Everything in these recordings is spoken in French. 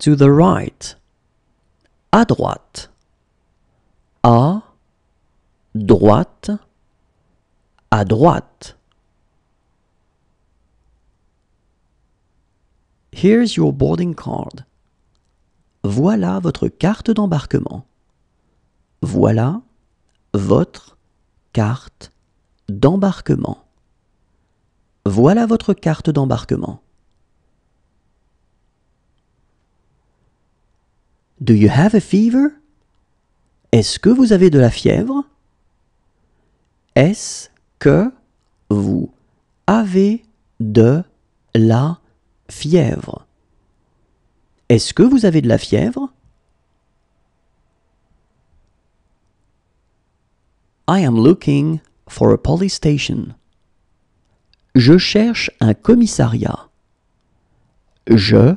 to the right, à droite, à droite, à droite. Here's your boarding card. Voilà votre carte d'embarquement. Voilà votre carte d'embarquement. Voilà votre carte d'embarquement. Do you have a fever? Est-ce que vous avez de la fièvre? Est-ce que vous avez de la fièvre. Est-ce que vous avez de la fièvre? I am looking for a police station. Je cherche un commissariat. Je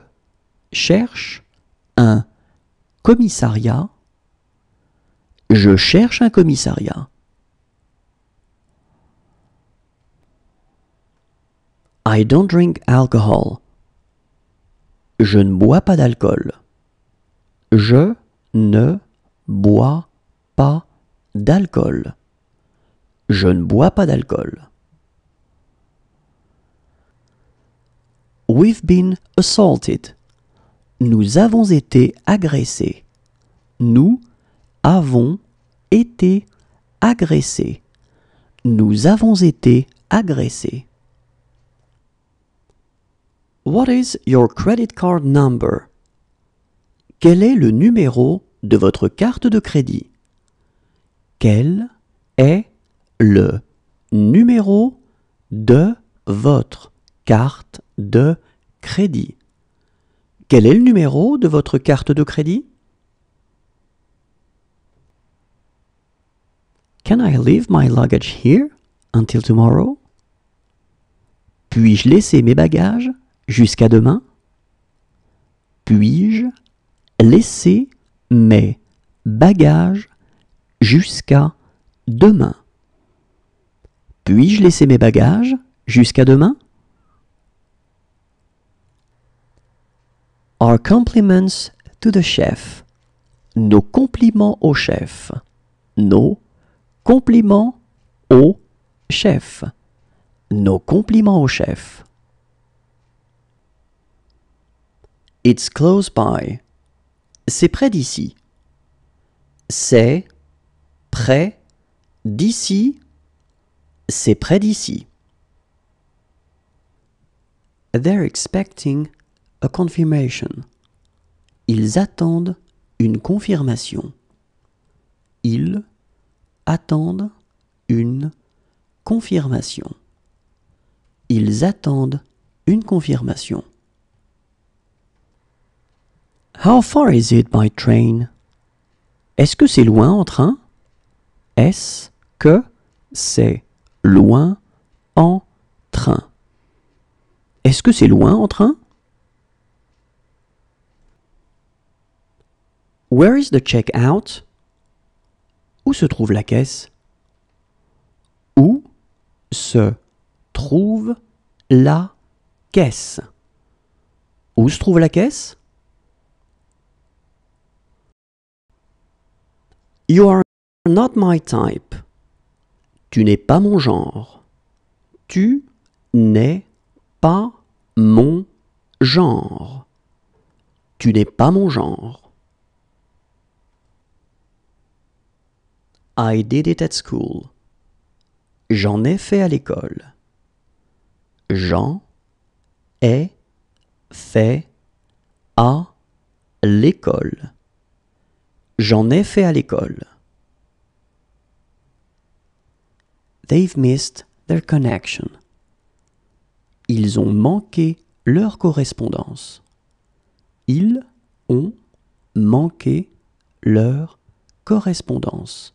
cherche un commissariat. Je cherche un commissariat. I don't drink alcohol. Je ne bois pas d'alcool. Je ne bois pas d'alcool. Je ne bois pas d'alcool. We've been assaulted. Nous avons été agressés. Nous avons été agressés. Nous avons été agressés. What is your credit card number? Quel est le numéro de votre carte de crédit? Quel est le numéro de votre carte de crédit? Quel est le numéro de votre carte de crédit? Can I leave my luggage here until tomorrow? Puis-je laisser mes bagages jusqu'à demain Puis-je laisser mes bagages jusqu'à demain Puis-je laisser mes bagages jusqu'à demain Our compliments to the chef. Nos compliments au chef. Nos compliments au chef. Nos compliments au chef. It's close by. C'est près d'ici. C'est près d'ici. C'est près d'ici. They're expecting a confirmation. Ils attendent une confirmation. Ils attendent une confirmation. Ils attendent une confirmation. How far is it by train? Est-ce que c'est loin en train? Est-ce que c'est loin en train? Est-ce que c'est loin en train? Where is the check-out? Où se trouve la caisse? Où se trouve la caisse? Où se trouve la caisse? You are not my type. Tu n'es pas mon genre. Tu n'es pas mon genre. Tu n'es pas mon genre. I did it at school. J'en ai fait à l'école. J'en ai fait à l'école. J'en ai fait à l'école. They've missed their connection. Ils ont manqué leur correspondance. Ils ont manqué leur correspondance.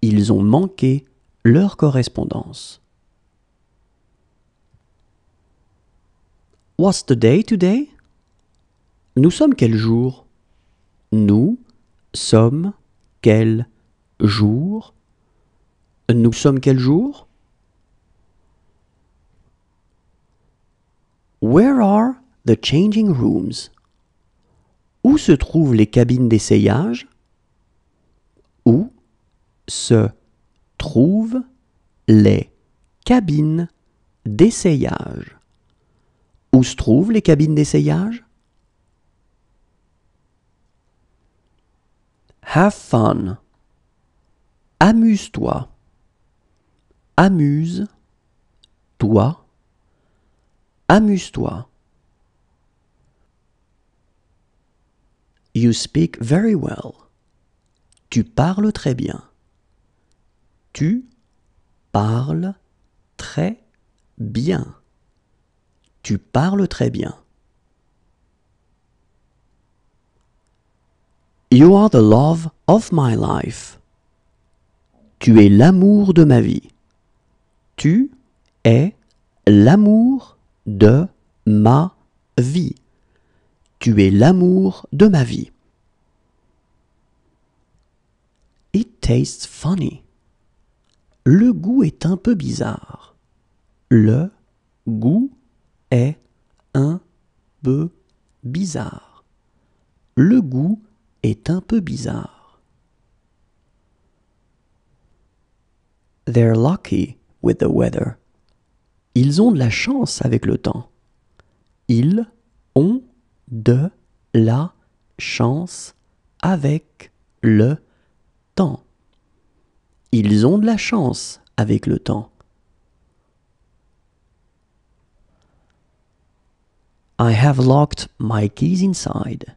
Ils ont manqué leur correspondance. What's the day today? Nous sommes quel jour? Nous sommes quel jour Nous sommes quel jour Where are the changing rooms Où se trouvent les cabines d'essayage Où se trouvent les cabines d'essayage Où se trouvent les cabines d'essayage Have fun. Amuse-toi. Amuse. Toi. Amuse-toi. You speak very well. Tu parles très bien. Tu parles très bien. Tu parles très bien. You are the love of my life. Tu es l'amour de ma vie. Tu es l'amour de ma vie. Tu es l'amour de ma vie. It tastes funny. Le goût est un peu bizarre. Le goût est un peu bizarre. Le goût un peu bizarre. They're lucky with the weather. Ils ont de la chance avec le temps. Ils ont de la chance avec le temps. Ils ont de la chance avec le temps. I have locked my keys inside.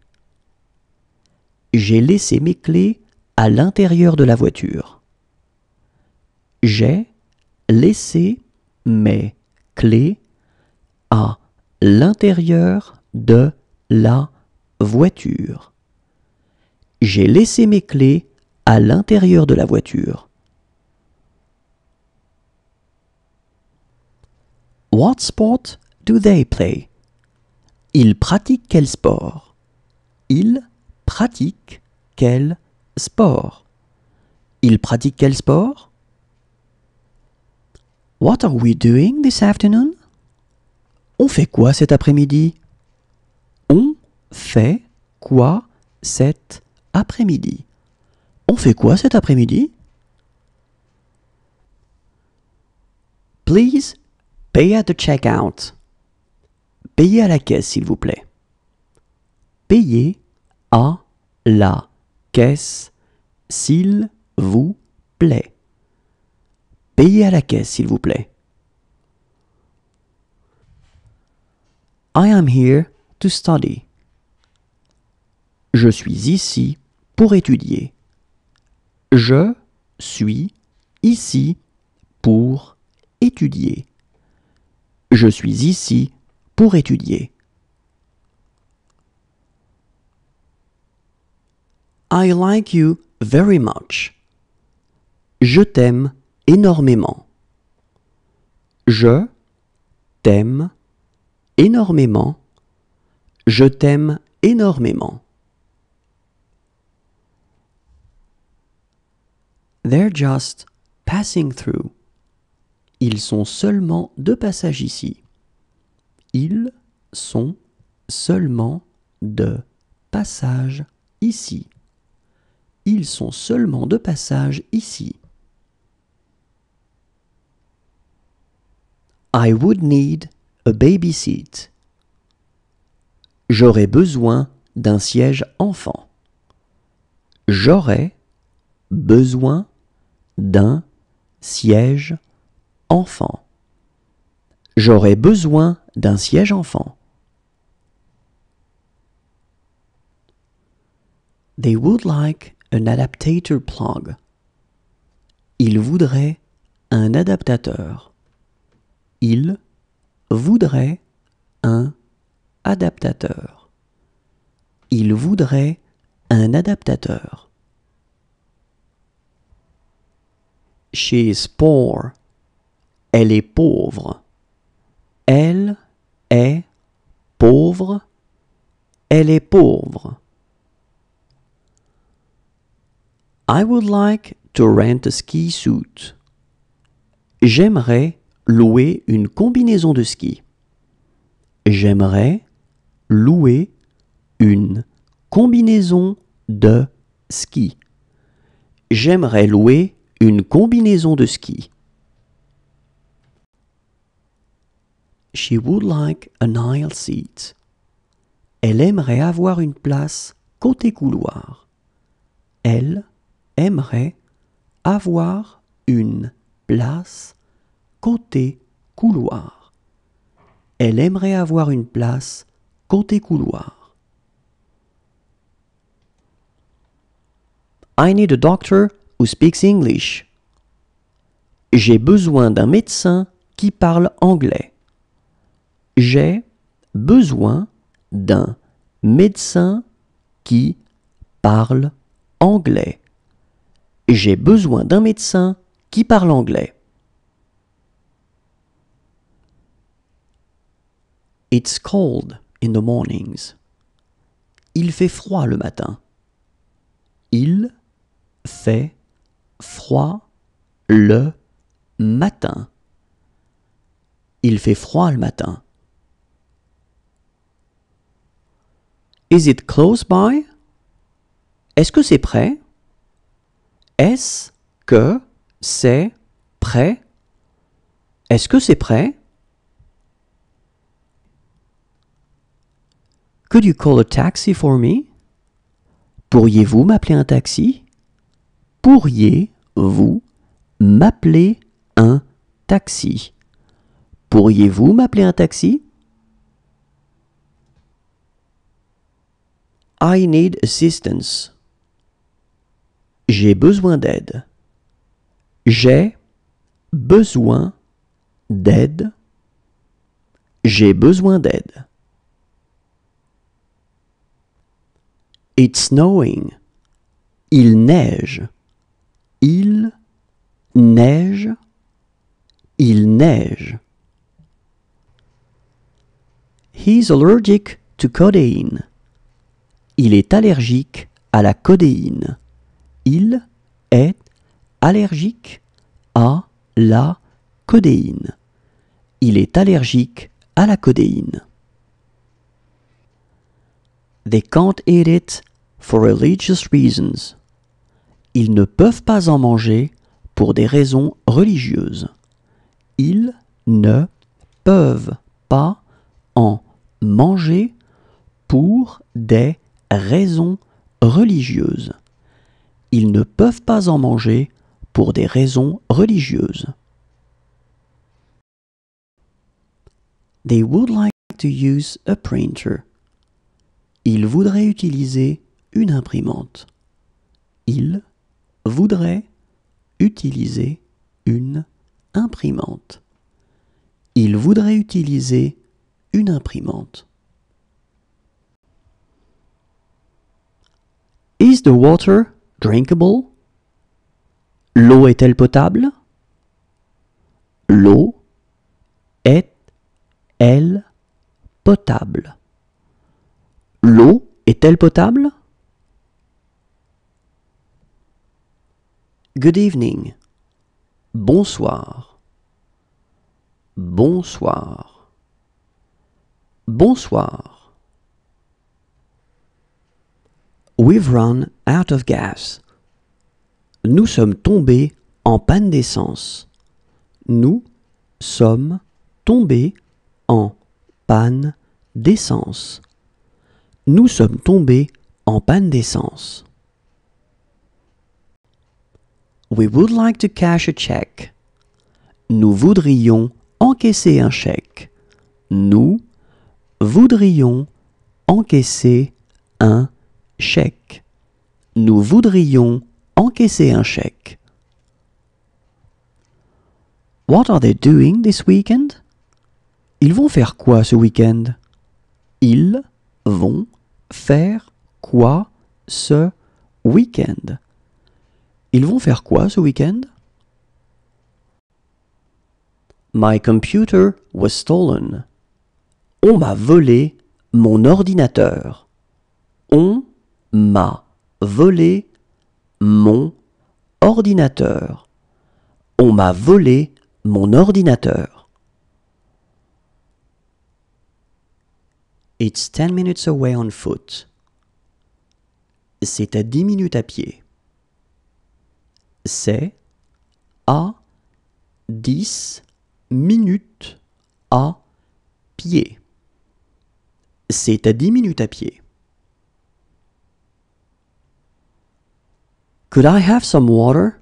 J'ai laissé mes clés à l'intérieur de la voiture. J'ai laissé mes clés à l'intérieur de la voiture. J'ai laissé mes clés à l'intérieur de la voiture. What sport do they play? Ils pratiquent quel sport? Ils pratique quel sport Il pratique quel sport What are we doing this afternoon On fait quoi cet après-midi On fait quoi cet après-midi On fait quoi cet après-midi Please pay at the checkout. Payez à la caisse, s'il vous plaît. Payez à la caisse, s'il vous plaît. Payez à la caisse, s'il vous plaît. I am here to study. Je suis ici pour étudier. Je suis ici pour étudier. Je suis ici pour étudier. I like you very much. Je t'aime énormément. Je t'aime énormément. Je t'aime énormément. They're just passing through. Ils sont seulement de passage ici. Ils sont seulement de passage ici ils sont seulement de passage ici. I would need a baby seat. J'aurais besoin d'un siège enfant. J'aurais besoin d'un siège enfant. J'aurais besoin d'un siège enfant. They would like an adaptator plug. Il voudrait un adaptateur. Il voudrait un adaptateur. Il voudrait un adaptateur. She is poor. Elle est pauvre. Elle est pauvre. Elle est pauvre. I would like to rent a ski suit. J'aimerais louer une combinaison de ski. J'aimerais louer une combinaison de ski. J'aimerais louer une combinaison de ski. She would like an aisle seat. Elle aimerait avoir une place côté couloir. Elle aimerait avoir une place côté couloir. Elle aimerait avoir une place côté couloir. I need a doctor who speaks English. J'ai besoin d'un médecin qui parle anglais. J'ai besoin d'un médecin qui parle anglais. J'ai besoin d'un médecin qui parle anglais. It's cold in the mornings. Il fait froid le matin. Il fait froid le matin. Il fait froid le matin. Is it close by? Est-ce que c'est près? Est-ce que c'est prêt Est-ce que c'est prêt Could you call a taxi for me Pourriez-vous m'appeler un taxi Pourriez-vous m'appeler un taxi Pourriez-vous m'appeler un taxi I need assistance. J'ai besoin d'aide. J'ai besoin d'aide. J'ai besoin d'aide. It's snowing. Il neige. Il neige. Il neige. He's allergic to codeine. Il est allergique à la codéine. Il est allergique à la codéine. Il est allergique à la codéine. They can't eat it for religious reasons. Ils ne peuvent pas en manger pour des raisons religieuses. Ils ne peuvent pas en manger pour des raisons religieuses ils ne peuvent pas en manger pour des raisons religieuses. They would like to use a printer. Ils voudraient utiliser une imprimante. Ils voudraient utiliser une imprimante. Ils voudraient utiliser une imprimante. Is the water drinkable L'eau est-elle potable L'eau est-elle potable L'eau est-elle potable Good evening. Bonsoir. Bonsoir. Bonsoir. We've run out of gas. Nous sommes tombés en panne d'essence. Nous sommes tombés en panne d'essence. Nous sommes tombés en panne d'essence. We would like to cash a check. Nous voudrions encaisser un chèque. Nous voudrions encaisser un chèque. Nous voudrions encaisser un chèque. What are they doing this weekend? Ils vont faire quoi ce week-end? Ils vont faire quoi ce weekend? Ils vont faire quoi ce week-end? My computer was stolen. On m'a volé mon ordinateur. On m'a volé mon ordinateur. On m'a volé mon ordinateur. It's ten minutes away on foot. C'est à dix minutes à pied. C'est à dix minutes à pied. C'est à dix minutes à pied. Could I have some water?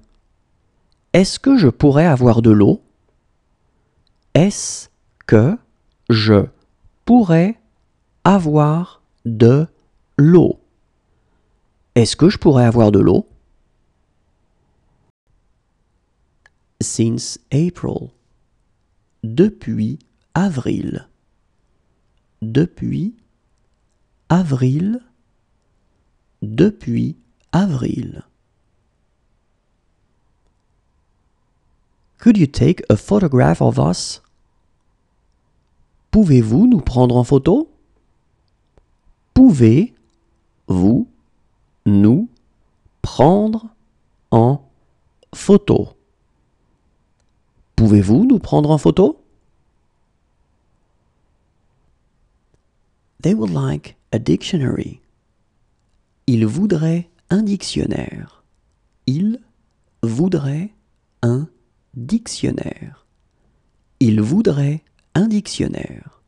Est-ce que je pourrais avoir de l'eau? Est-ce que je pourrais avoir de l'eau? Est-ce que je pourrais avoir de l'eau? Since April. Depuis avril. Depuis avril. Depuis avril. Could you take a photograph of us? Pouvez-vous nous prendre en photo? Pouvez-vous nous prendre en photo? Pouvez-vous nous prendre en photo? They would like a dictionary. Ils voudraient un dictionnaire. Ils voudraient un dictionnaire dictionnaire. Il voudrait un dictionnaire.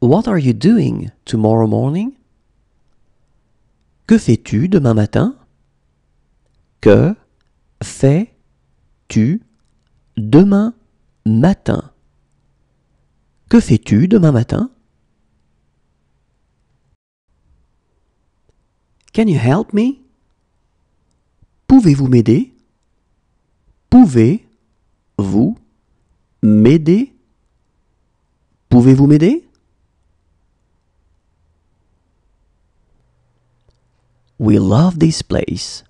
What are you doing tomorrow morning? Que fais-tu demain matin? Que fais-tu demain matin? Que fais-tu demain matin? Can you help me? Pouvez-vous m'aider Pouvez-vous m'aider Pouvez-vous m'aider We love this place.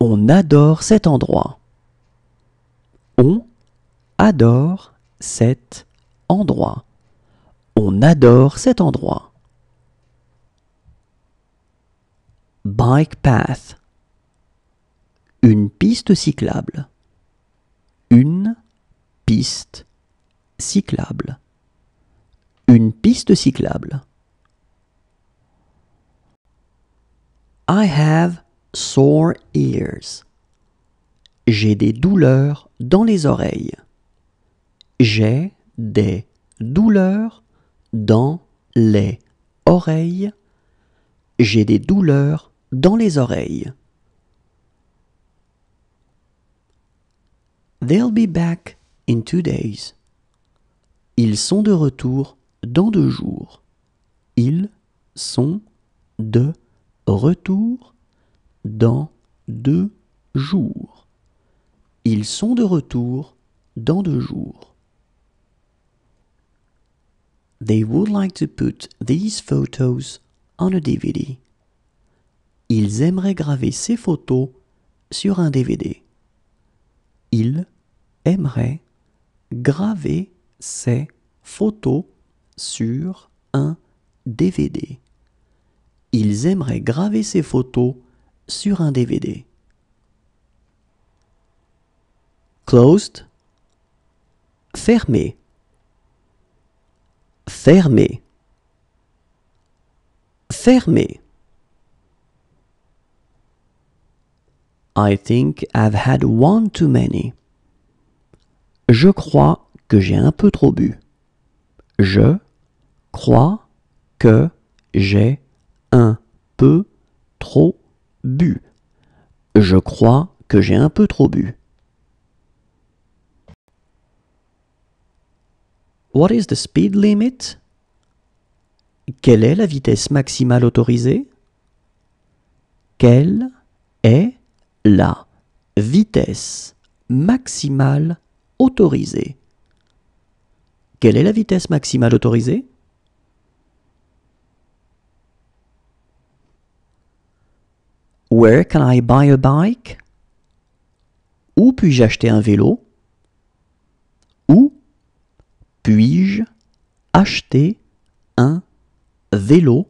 On adore cet endroit. On adore cet endroit. On adore cet endroit. Bike path. Une piste cyclable. Une piste cyclable. Une piste cyclable. I have sore ears. J'ai des douleurs dans les oreilles. J'ai des douleurs dans les oreilles. J'ai des douleurs dans les oreilles. They'll be back in two days. Ils sont de retour dans deux jours. Ils sont de retour dans deux jours. Ils sont de retour dans deux jours. They would like to put these photos on a DVD. Ils aimeraient graver ces photos sur un DVD. Ils aimerait graver ses photos sur un DVD. Ils aimeraient graver ses photos sur un DVD. Closed. Fermé. Fermé. Fermé. I think I've had one too many. Je crois que j'ai un peu trop bu. Je crois que j'ai un peu trop bu. Je crois que j'ai un peu trop bu. What is the speed limit? Quelle est la vitesse maximale autorisée? Quelle est la vitesse maximale Autorisé. Quelle est la vitesse maximale autorisée Where can I buy a bike Où puis-je acheter un vélo Où puis-je acheter un vélo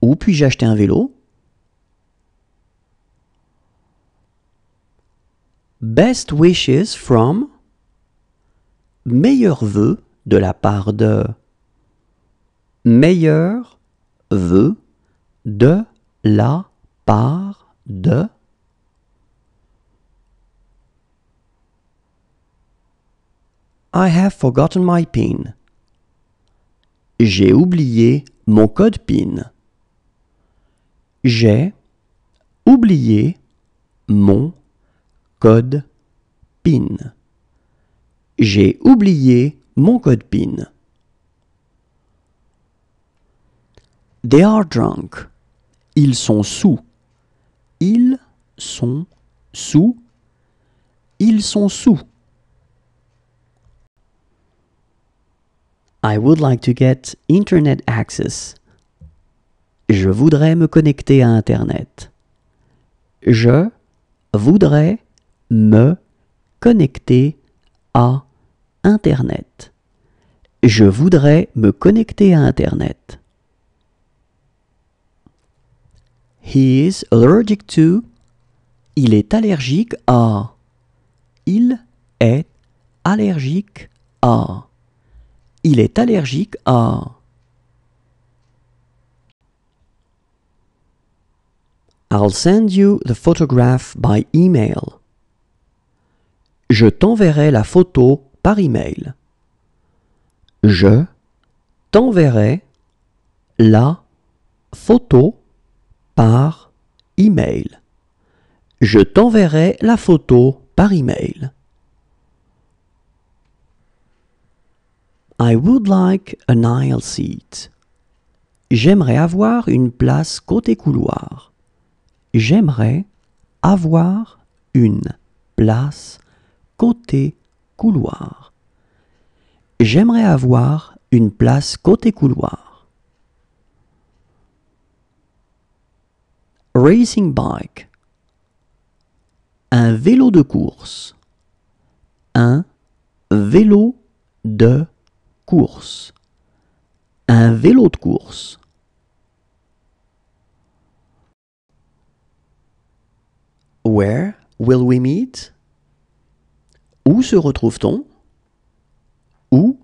Où puis-je acheter un vélo Best wishes from Meilleur vœux de la part de Meilleur vœux de la part de I have forgotten my PIN. J'ai oublié mon code PIN. J'ai oublié mon code PIN. J'ai oublié mon code PIN. They are drunk. Ils sont sous. Ils sont sous. Ils sont sous. I would like to get internet access. Je voudrais me connecter à internet. Je voudrais me connecter à Internet. Je voudrais me connecter à Internet. He is allergic to. Il est allergique à. Il est allergique à. Il est allergique à. I'll send you the photograph by email. Je t'enverrai la photo par email. Je t'enverrai la photo par email. Je t'enverrai la photo par email. I would like an aisle seat. J'aimerais avoir une place côté couloir. J'aimerais avoir une place côté couloir. J'aimerais avoir une place côté couloir. Racing bike. Un vélo de course. Un vélo de course. Un vélo de course. Where will we meet? Où se retrouve-t-on Où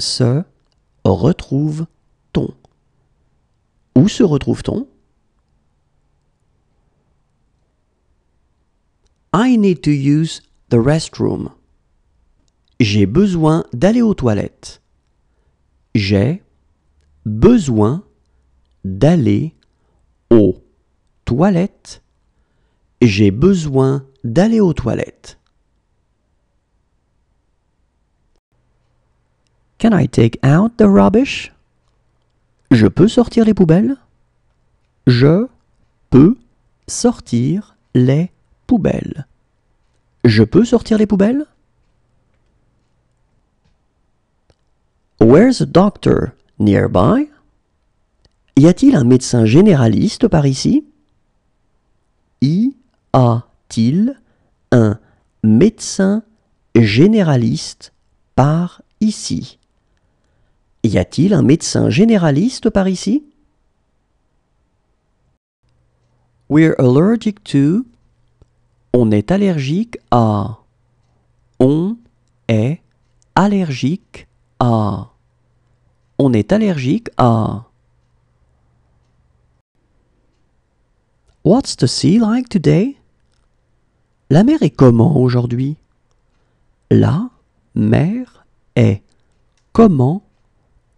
se retrouve-t-on Où se retrouve-t-on I need to use the restroom. J'ai besoin d'aller aux toilettes. J'ai besoin d'aller aux toilettes. J'ai besoin d'aller aux toilettes. Can I take out the rubbish? Je peux sortir les poubelles? Je peux sortir les poubelles. Je peux sortir les poubelles? Where's a doctor nearby? Y a-t-il un médecin généraliste par ici? Y a-t-il un médecin généraliste par ici? Y a-t-il un médecin généraliste par ici? We're allergic to. On est allergique à. On est allergique à. On est allergique à. What's the sea like today? La mer est comment aujourd'hui? La mer est comment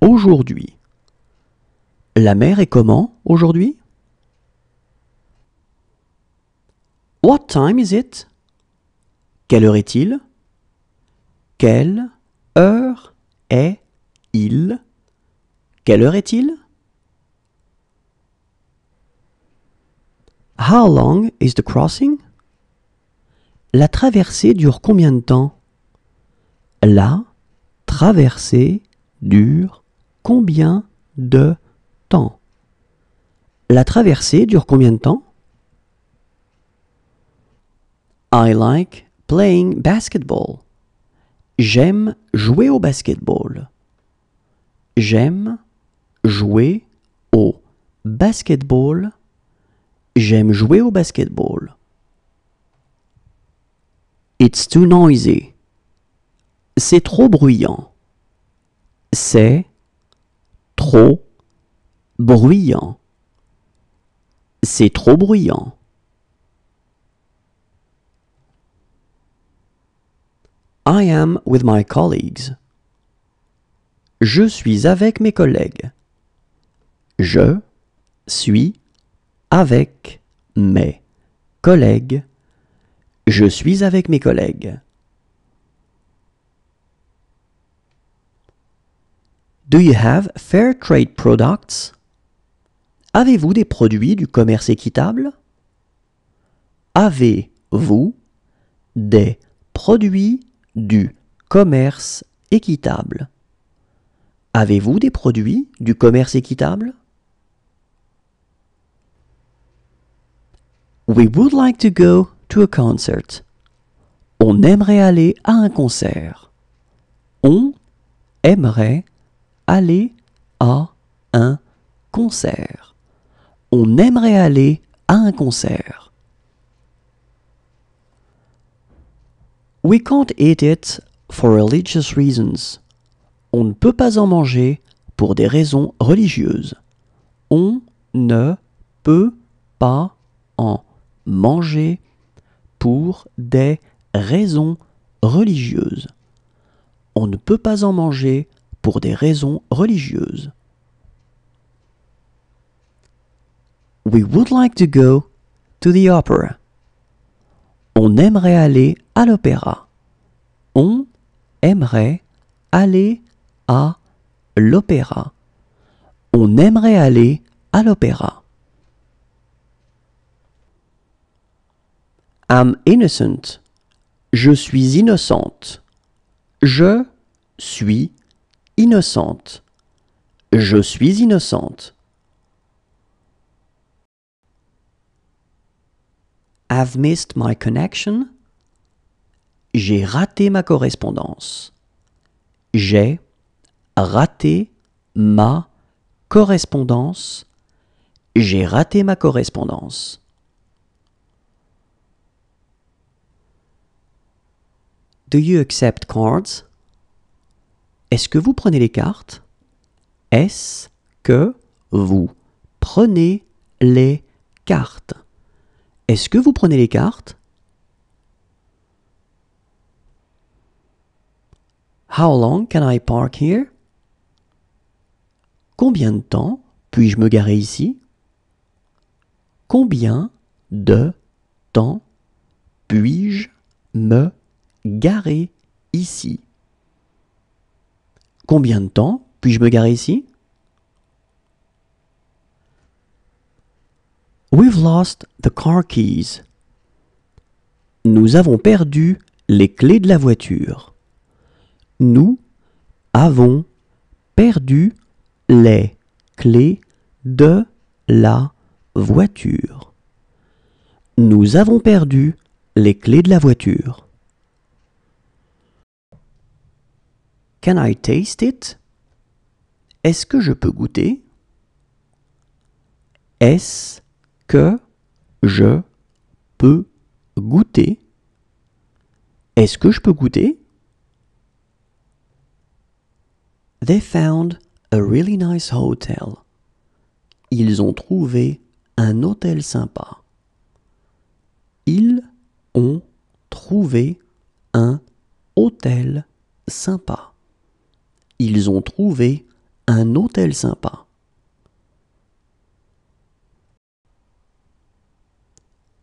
Aujourd'hui. La mer est comment aujourd'hui? What time is it? Quelle heure est-il? Quelle heure est-il? Quelle heure est-il? How long is the crossing? La traversée dure combien de temps? La traversée dure combien de temps La traversée dure combien de temps I like playing basketball. J'aime jouer au basketball. J'aime jouer au basketball. J'aime jouer au basketball. It's too noisy. C'est trop bruyant. C'est trop bruyant. C'est trop bruyant. I am with my colleagues. Je suis avec mes collègues. Je suis avec mes collègues. Je suis avec mes collègues. Do you have fair trade products? Avez-vous des produits du commerce équitable? Avez-vous des produits du commerce équitable? Avez-vous des produits du commerce équitable? We would like to go to a concert. On aimerait aller à un concert. On aimerait aller à un concert. On aimerait aller à un concert. We can't eat it for religious reasons. On ne peut pas en manger pour des raisons religieuses. On ne peut pas en manger pour des raisons religieuses. On ne peut pas en manger pour des raisons religieuses. We would like to go to the opera. On aimerait aller à l'opéra. On aimerait aller à l'opéra. On aimerait aller à l'opéra. I'm innocent. Je suis innocente. Je suis innocente. Je suis innocente. I've missed my connection. J'ai raté ma correspondance. J'ai raté ma correspondance. J'ai raté ma correspondance. Do you accept cards? Est-ce que vous prenez les cartes Est-ce que vous prenez les cartes Est-ce que vous prenez les cartes How long can I park here Combien de temps puis-je me garer ici Combien de temps puis-je me garer ici Combien de temps puis-je me garer ici We've lost the car keys. Nous avons perdu les clés de la voiture. Nous avons perdu les clés de la voiture. Nous avons perdu les clés de la voiture. Can I taste it? Est-ce que je peux goûter? Est-ce que je peux goûter? Est-ce que je peux goûter? They found a really nice hotel. Ils ont trouvé un hôtel sympa. Ils ont trouvé un hôtel sympa ils ont trouvé un hôtel sympa.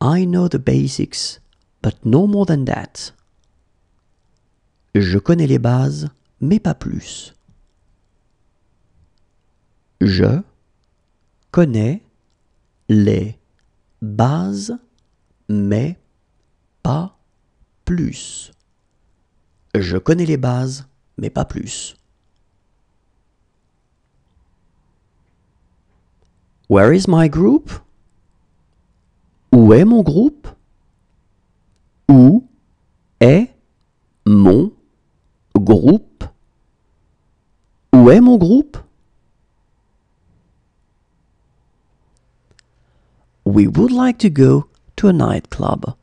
I know the basics, but no more than that. Je connais les bases, mais pas plus. Je connais les bases, mais pas plus. Je connais les bases, mais pas plus. Where is my group? Où est mon groupe? Où est mon groupe? Où est mon groupe? We would like to go to a nightclub.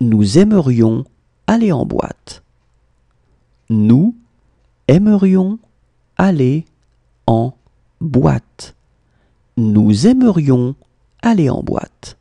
Nous aimerions aller en boîte. Nous aimerions aller en boîte nous aimerions aller en boîte.